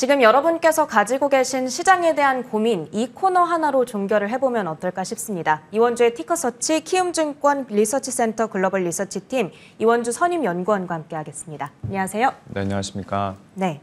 지금 여러분께서 가지고 계신 시장에 대한 고민 이 코너 하나로 종결을 해보면 어떨까 싶습니다. 이원주의 티커서치 키움증권 리서치센터 글로벌 리서치팀 이원주 선임 연구원과 함께하겠습니다. 안녕하세요. 네, 안녕하십니까. 네.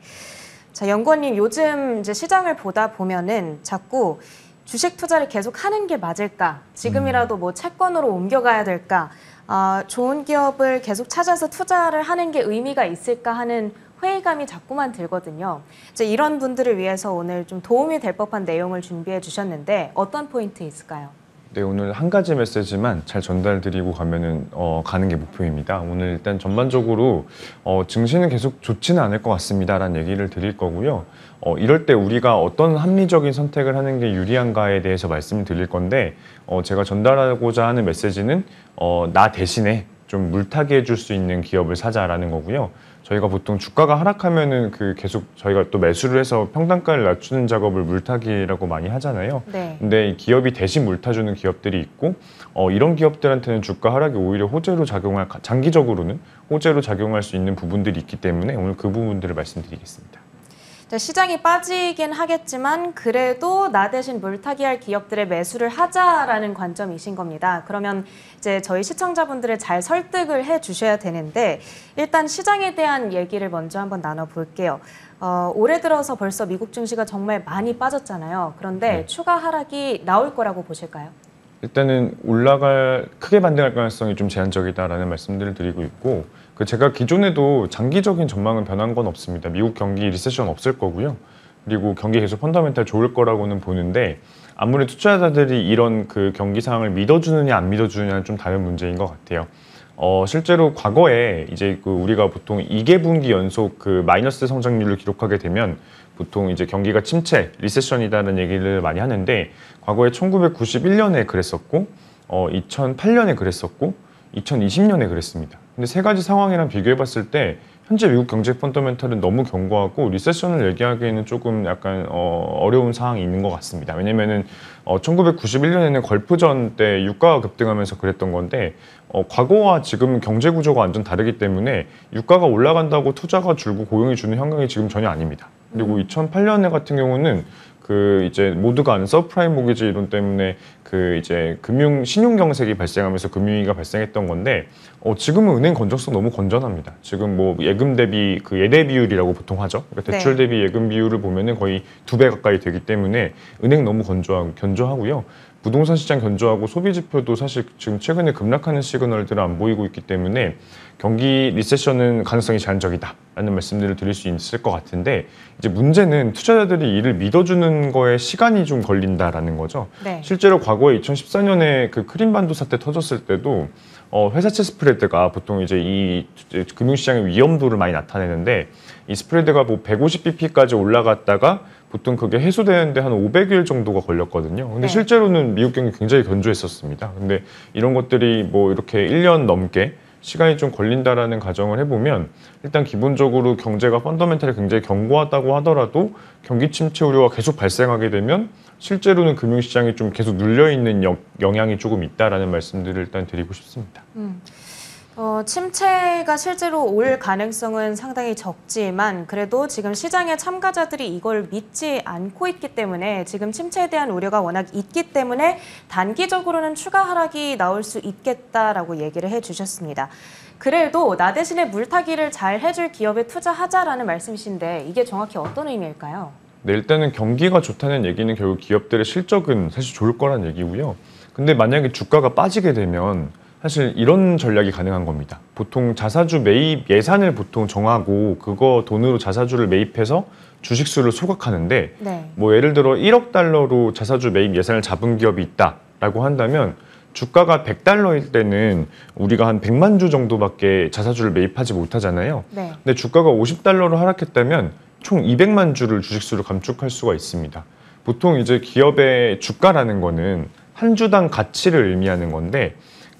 자, 연구원님 요즘 이제 시장을 보다 보면은 자꾸 주식 투자를 계속 하는 게 맞을까? 지금이라도 음. 뭐 채권으로 옮겨가야 될까? 아, 좋은 기업을 계속 찾아서 투자를 하는 게 의미가 있을까 하는 회의감이 자꾸만 들거든요. 이제 이런 분들을 위해서 오늘 좀 도움이 될 법한 내용을 준비해 주셨는데 어떤 포인트 있을까요? 네, 오늘 한 가지 메시지만 잘 전달드리고 가면은 어, 가는 게 목표입니다. 오늘 일단 전반적으로 어, 증시는 계속 좋지는 않을 것 같습니다라는 얘기를 드릴 거고요. 어, 이럴 때 우리가 어떤 합리적인 선택을 하는 게 유리한가에 대해서 말씀드릴 건데 어, 제가 전달하고자 하는 메시지는 어, 나 대신에 좀 물타기 해줄 수 있는 기업을 사자라는 거고요. 저희가 보통 주가가 하락하면은 그 계속 저희가 또 매수를 해서 평단가를 낮추는 작업을 물타기라고 많이 하잖아요. 네. 근데 이 기업이 대신 물타주는 기업들이 있고 어, 이런 기업들한테는 주가 하락이 오히려 호재로 작용할 장기적으로는 호재로 작용할 수 있는 부분들이 있기 때문에 오늘 그 부분들을 말씀드리겠습니다. 네, 시장이 빠지긴 하겠지만 그래도 나 대신 물타기할 기업들의 매수를 하자라는 관점이신 겁니다. 그러면 이제 저희 시청자분들을 잘 설득을 해 주셔야 되는데 일단 시장에 대한 얘기를 먼저 한번 나눠볼게요. 어, 올해 들어서 벌써 미국 증시가 정말 많이 빠졌잖아요. 그런데 네. 추가 하락이 나올 거라고 보실까요? 일단은 올라갈 크게 반등할 가능성이 좀 제한적이다라는 말씀들을 드리고 있고 그 제가 기존에도 장기적인 전망은 변한 건 없습니다. 미국 경기 리세션 없을 거고요. 그리고 경기 계속 펀더멘탈 좋을 거라고는 보는데 아무래도 투자자들이 이런 그 경기 상황을 믿어주느냐 안 믿어주느냐는 좀 다른 문제인 것 같아요. 어, 실제로 과거에 이제 그 우리가 보통 2개분기 연속 그 마이너스 성장률을 기록하게 되면 보통 이제 경기가 침체, 리세션이라는 얘기를 많이 하는데 과거에 1991년에 그랬었고 어, 2008년에 그랬었고 2020년에 그랬습니다. 근데 세 가지 상황이랑 비교해봤을 때 현재 미국 경제 펀더멘털은 너무 견고하고 리세션을 얘기하기에는 조금 약간 어, 어 려운 상황이 있는 것 같습니다. 왜냐면은 어, 1991년에는 걸프전 때 유가가 급등하면서 그랬던 건데 어, 과거와 지금 경제 구조가 완전 다르기 때문에 유가가 올라간다고 투자가 줄고 고용이 주는 현상이 지금 전혀 아닙니다. 그리고 2008년에 음. 같은 경우는 그 이제 모두가 아는 서프라임 모기지 이론 때문에 그 이제 금융 신용 경색이 발생하면서 금융위기가 발생했던 건데 어 지금은 은행 건전성 너무 건전합니다. 지금 뭐 예금 대비 그 예대 비율이라고 보통 하죠. 그러니까 네. 대출 대비 예금 비율을 보면은 거의 두 배 가까이 되기 때문에 은행 너무 건조하고 견조하고요. 부동산 시장 견조하고 소비 지표도 사실 지금 최근에 급락하는 시그널들은 안 보이고 있기 때문에 경기 리세션은 가능성이 제한적이다 라는 말씀들을 드릴 수 있을 것 같은데 이제 문제는 투자자들이 이를 믿어주는 거에 시간이 좀 걸린다라는 거죠 네. 실제로 과거에 2014년에 그 크림반도 사태 터졌을 때도 어, 회사채 스프레드가 보통 이제 이 금융시장의 위험도를 많이 나타내는데 이 스프레드가 뭐 150bp까지 올라갔다가 보통 그게 해소되는데 한 500일 정도가 걸렸거든요. 근데 네. 실제로는 미국 경기 굉장히 견조했었습니다. 근데 이런 것들이 뭐 이렇게 1년 넘게 시간이 좀 걸린다라는 가정을 해보면 일단 기본적으로 경제가 펀더멘탈이 굉장히 견고하다고 하더라도 경기 침체 우려가 계속 발생하게 되면 실제로는 금융시장이 좀 계속 눌려있는 영향이 조금 있다라는 말씀들을 일단 드리고 싶습니다. 음. 어, 침체가 실제로 올 가능성은 상당히 적지만 그래도 지금 시장의 참가자들이 이걸 믿지 않고 있기 때문에 지금 침체에 대한 우려가 워낙 있기 때문에 단기적으로는 추가 하락이 나올 수 있겠다라고 얘기를 해주셨습니다. 그래도 나 대신에 물타기를 잘 해줄 기업에 투자하자라는 말씀이신데 이게 정확히 어떤 의미일까요? 네, 일단은 경기가 좋다는 얘기는 결국 기업들의 실적은 사실 좋을 거란 얘기고요. 근데 만약에 주가가 빠지게 되면 사실 이런 전략이 가능한 겁니다. 보통 자사주 매입 예산을 보통 정하고 그거 돈으로 자사주를 매입해서 주식수를 소각하는데 네. 뭐 예를 들어 1억 달러로 자사주 매입 예산을 잡은 기업이 있다라고 한다면 주가가 100달러일 때는 우리가 한 100만 주 정도밖에 자사주를 매입하지 못하잖아요. 네. 근데 주가가 50달러로 하락했다면 총 200만 주를 주식수로 감축할 수가 있습니다. 보통 이제 기업의 주가라는 거는 한 주당 가치를 의미하는 건데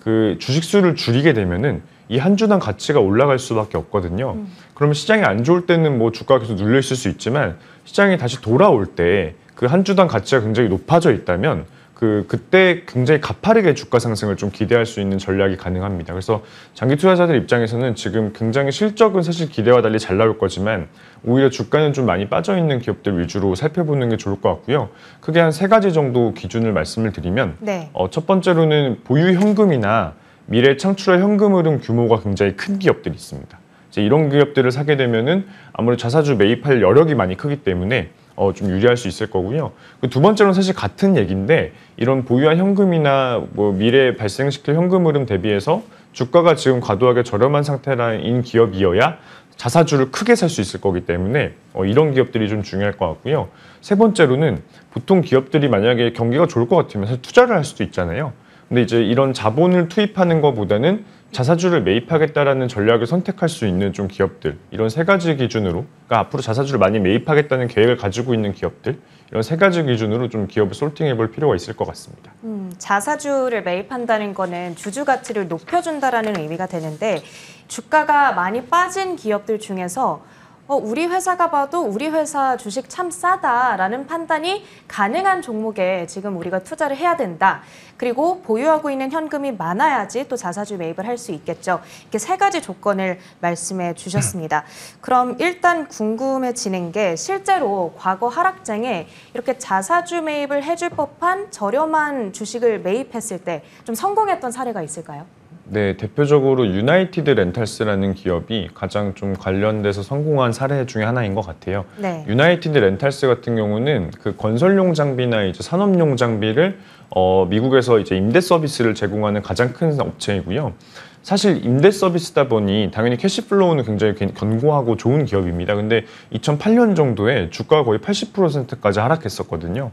그 주식 수를 줄이게 되면은 이 한 주당 가치가 올라갈 수밖에 없거든요. 음. 그러면 시장이 안 좋을 때는 뭐 주가가 계속 눌려 있을 수 있지만 시장이 다시 돌아올 때 그 한 주당 가치가 굉장히 높아져 있다면 그 그때 굉장히 가파르게 주가 상승을 좀 기대할 수 있는 전략이 가능합니다. 그래서 장기 투자자들 입장에서는 지금 굉장히 실적은 사실 기대와 달리 잘 나올 거지만 오히려 주가는 좀 많이 빠져 있는 기업들 위주로 살펴보는 게 좋을 것 같고요. 크게 한 세 가지 정도 기준을 말씀을 드리면 네. 어, 첫 번째로는 보유 현금이나 미래 창출의 현금 흐름 규모가 굉장히 큰 기업들이 있습니다. 이런 기업들을 사게 되면은 아무래도 자사주 매입할 여력이 많이 크기 때문에 어, 좀 유리할 수 있을 거고요. 두 번째로는 사실 같은 얘기인데 이런 보유한 현금이나 뭐 미래에 발생시킬 현금 흐름 대비해서 주가가 지금 과도하게 저렴한 상태인 기업이어야 자사주를 크게 살 수 있을 거기 때문에 어, 이런 기업들이 좀 중요할 것 같고요. 세 번째로는 보통 기업들이 만약에 경기가 좋을 것 같으면 투자를 할 수도 있잖아요. 근데 이제 이런 자본을 투입하는 것보다는 자사주를 매입하겠다라는 전략을 선택할 수 있는 좀 기업들 이런 세 가지 기준으로 그러니까 앞으로 자사주를 많이 매입하겠다는 계획을 가지고 있는 기업들 이런 세 가지 기준으로 좀 기업을 솔팅해 볼 필요가 있을 것 같습니다. 음, 자사주를 매입한다는 거는 주주 가치를 높여준다라는 의미가 되는데 주가가 많이 빠진 기업들 중에서 어, 우리 회사가 봐도 우리 회사 주식 참 싸다라는 판단이 가능한 종목에 지금 우리가 투자를 해야 된다. 그리고 보유하고 있는 현금이 많아야지 또 자사주 매입을 할 수 있겠죠. 이렇게 세 가지 조건을 말씀해 주셨습니다. 음. 그럼 일단 궁금해지는 게 실제로 과거 하락장에 이렇게 자사주 매입을 해줄 법한 저렴한 주식을 매입했을 때 좀 성공했던 사례가 있을까요? 네, 대표적으로 유나이티드 렌탈스라는 기업이 가장 좀 관련돼서 성공한 사례 중에 하나인 것 같아요. 네. 유나이티드 렌탈스 같은 경우는 그 건설용 장비나 이제 산업용 장비를 어, 미국에서 이제 임대 서비스를 제공하는 가장 큰 업체이고요. 사실 임대 서비스다 보니 당연히 캐시플로우는 굉장히 견고하고 좋은 기업입니다. 근데 2008년 정도에 주가가 거의 80%까지 하락했었거든요.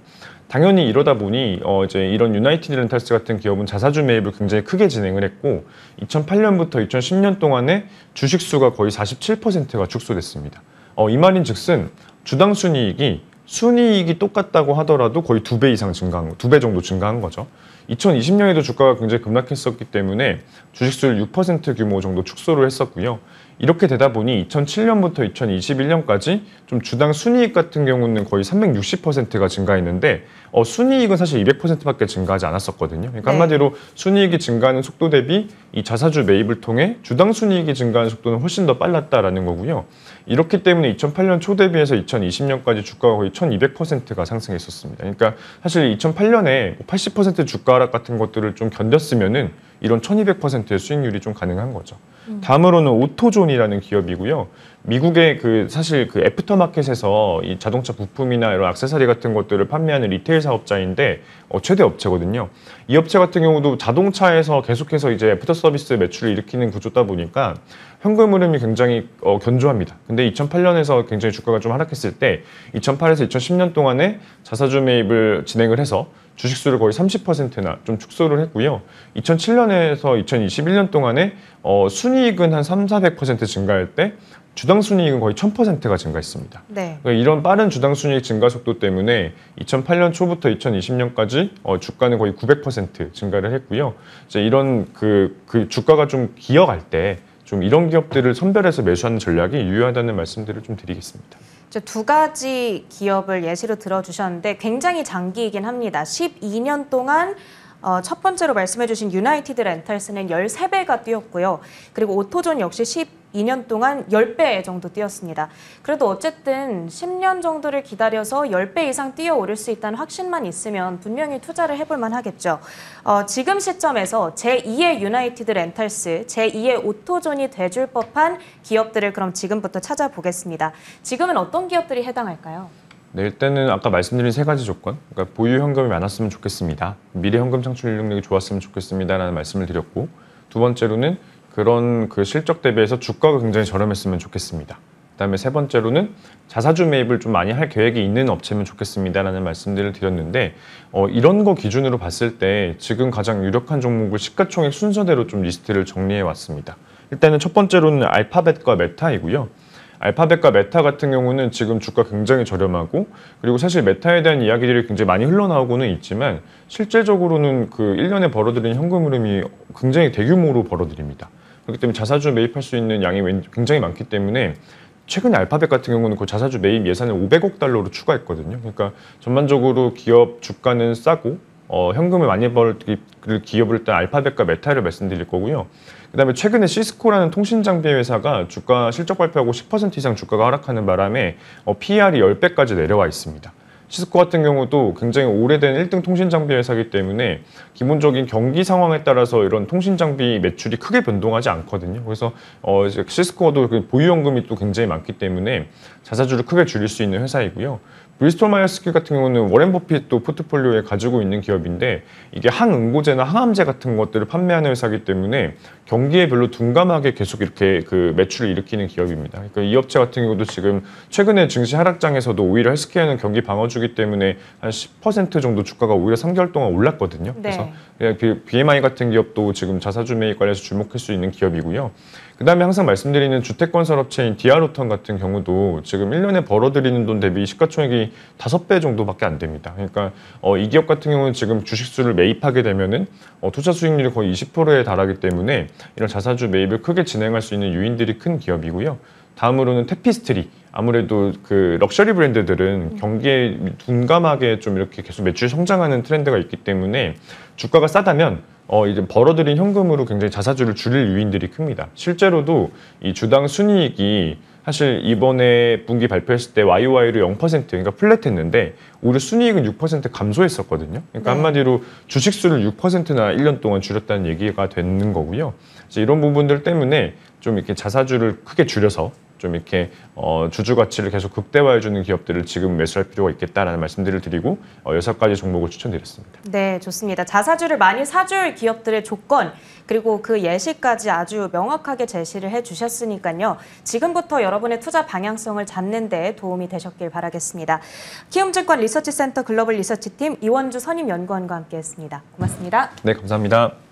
당연히 이러다 보니 어 이제 이런 유나이티드 렌탈스 같은 기업은 자사주 매입을 굉장히 크게 진행을 했고 2008년부터 2010년 동안에 주식 수가 거의 47%가 축소됐습니다. 어, 이 말인 즉슨 주당 순이익이 순이익이 똑같다고 하더라도 거의 두 배 이상 증가한 두배 정도 증가한 거죠. 2020년에도 주가가 굉장히 급락했었기 때문에 주식 수율 6% 규모 정도 축소를 했었고요. 이렇게 되다 보니 2007년부터 2021년까지 좀 주당 순이익 같은 경우는 거의 360%가 증가했는데 어, 순이익은 사실 200%밖에 증가하지 않았었거든요. 그러니까 네. 한마디로 순이익이 증가하는 속도 대비 이 자사주 매입을 통해 주당 순이익이 증가하는 속도는 훨씬 더 빨랐다라는 거고요. 이렇기 때문에 2008년 초 대비해서 2020년까지 주가가 거의 1200%가 상승했었습니다. 그러니까 사실 2008년에 80% 뭐 주가 하락 같은 것들을 좀 견뎠으면은 이런 1200%의 수익률이 좀 가능한 거죠. 음. 다음으로는 오토존이라는 기업이고요. 미국의 그 사실 그 애프터마켓에서 이 자동차 부품이나 이런 악세사리 같은 것들을 판매하는 리테일 사업자인데 어, 최대 업체거든요. 이 업체 같은 경우도 자동차에서 계속해서 이제 애프터 서비스 매출을 일으키는 구조다 보니까 현금 흐름이 굉장히 어, 견조합니다. 근데 2008년에서 굉장히 주가가 좀 하락했을 때 2008에서 2010년 동안에 자사주 매입을 진행을 해서 주식수를 거의 30%나 좀 축소를 했고요. 2007년에서 2021년 동안에 어, 순이익은 한 3, 400% 증가할 때 주당 순이익은 거의 1000%가 증가했습니다. 네. 그러니까 이런 빠른 주당 순이익 증가 속도 때문에 2008년 초부터 2020년까지 어, 주가는 거의 900% 증가를 했고요. 이제 이런 그, 그 주가가 좀 기어갈 때좀 이런 기업들을 선별해서 매수하는 전략이 유효하다는 말씀들을 좀 드리겠습니다. 두 가지 기업을 예시로 들어주셨는데 굉장히 장기이긴 합니다. 12년 동안 어, 첫 번째로 말씀해주신 유나이티드 렌탈스는 13배가 뛰었고요. 그리고 오토존 역시 10 2년 동안 10배 정도 뛰었습니다. 그래도 어쨌든 10년 정도를 기다려서 10배 이상 뛰어오를 수 있다는 확신만 있으면 분명히 투자를 해볼 만하겠죠. 어, 지금 시점에서 제2의 유나이티드 렌탈스, 제2의 오토존이 돼줄 법한 기업들을 그럼 지금부터 찾아보겠습니다. 지금은 어떤 기업들이 해당할까요? 네, 일단은 아까 말씀드린 세 가지 조건, 그러니까 보유 현금이 많았으면 좋겠습니다. 미래 현금 창출 능력이 좋았으면 좋겠습니다라는 말씀을 드렸고 두 번째로는 그런 그 실적 대비해서 주가가 굉장히 저렴했으면 좋겠습니다. 그다음에 세 번째로는 자사주 매입을 좀 많이 할 계획이 있는 업체면 좋겠습니다라는 말씀들을 드렸는데 어, 이런 거 기준으로 봤을 때 지금 가장 유력한 종목을 시가총액 순서대로 좀 리스트를 정리해 왔습니다. 일단은 첫 번째로는 알파벳과 메타이고요. 알파벳과 메타 같은 경우는 지금 주가 굉장히 저렴하고 그리고 사실 메타에 대한 이야기들이 굉장히 많이 흘러나오고는 있지만 실제적으로는 그 1년에 벌어들인 현금 흐름이 굉장히 대규모로 벌어들입니다. 그렇기 때문에 자사주 매입할 수 있는 양이 굉장히 많기 때문에 최근에 알파벳 같은 경우는 그 자사주 매입 예산을 500억 달러로 추가했거든요. 그러니까 전반적으로 기업 주가는 싸고 어, 현금을 많이 벌 그 기업을 일단 알파벳과 메타를 말씀드릴 거고요. 그다음에 최근에 시스코라는 통신 장비 회사가 주가 실적 발표하고 10% 이상 주가가 하락하는 바람에 어, PR이 10배까지 내려와 있습니다. 시스코 같은 경우도 굉장히 오래된 1등 통신 장비 회사이기 때문에 기본적인 경기 상황에 따라서 이런 통신 장비 매출이 크게 변동하지 않거든요. 그래서 어 시스코도 그 보유연금이 또 굉장히 많기 때문에 자사주를 크게 줄일 수 있는 회사이고요. 브리스톨 마이어스키 같은 경우는 워렌 버핏도 포트폴리오에 가지고 있는 기업인데 이게 항응고제나 항암제 같은 것들을 판매하는 회사이기 때문에 경기에 별로 둔감하게 계속 이렇게 그 매출을 일으키는 기업입니다. 그러니까 이 업체 같은 경우도 지금 최근에 증시 하락장에서도 오히려 헬스케어는 경기 방어주기 때문에 한 10% 정도 주가가 오히려 3개월 동안 올랐거든요. 네. 그래서 예, 그 BMI 같은 기업도 지금 자사주 매입 관련해서 주목할 수 있는 기업이고요. 그다음에 항상 말씀드리는 주택 건설 업체인 디아로턴 같은 경우도 지금 1년에 벌어들이는 돈 대비 시가총액이 5배 정도밖에 안 됩니다. 그러니까 어, 이 기업 같은 경우는 지금 주식수를 매입하게 되면은 어, 투자 수익률이 거의 20%에 달하기 때문에 이런 자사주 매입을 크게 진행할 수 있는 유인들이 큰 기업이고요. 다음으로는 테피스트리. 아무래도 그 럭셔리 브랜드들은 경기에 둔감하게 좀 이렇게 계속 매출 성장하는 트렌드가 있기 때문에 주가가 싸다면 어 이제 벌어들인 현금으로 굉장히 자사주를 줄일 유인들이 큽니다. 실제로도 이 주당 순이익이 사실 이번에 분기 발표했을 때 YOY로 0% 그러니까 플랫했는데 오히려 순이익은 6% 감소했었거든요. 그러니까 네. 한마디로 주식 수를 6%나 1년 동안 줄였다는 얘기가 되는 거고요. 이런 부분들 때문에 좀 이렇게 자사주를 크게 줄여서 좀 이렇게 어, 주주 가치를 계속 극대화해 주는 기업들을 지금 매수할 필요가 있겠다라는 말씀들을 드리고 어, 여섯 가지 종목을 추천드렸습니다. 네, 좋습니다. 자사주를 많이 사줄 기업들의 조건 그리고 그 예시까지 아주 명확하게 제시를 해 주셨으니까요. 지금부터 여러분의 투자 방향성을 잡는 데 도움이 되셨길 바라겠습니다. 키움증권 리서치센터 글로벌 리서치팀 이원주 선임연구원과 함께했습니다. 고맙습니다. 네, 감사합니다.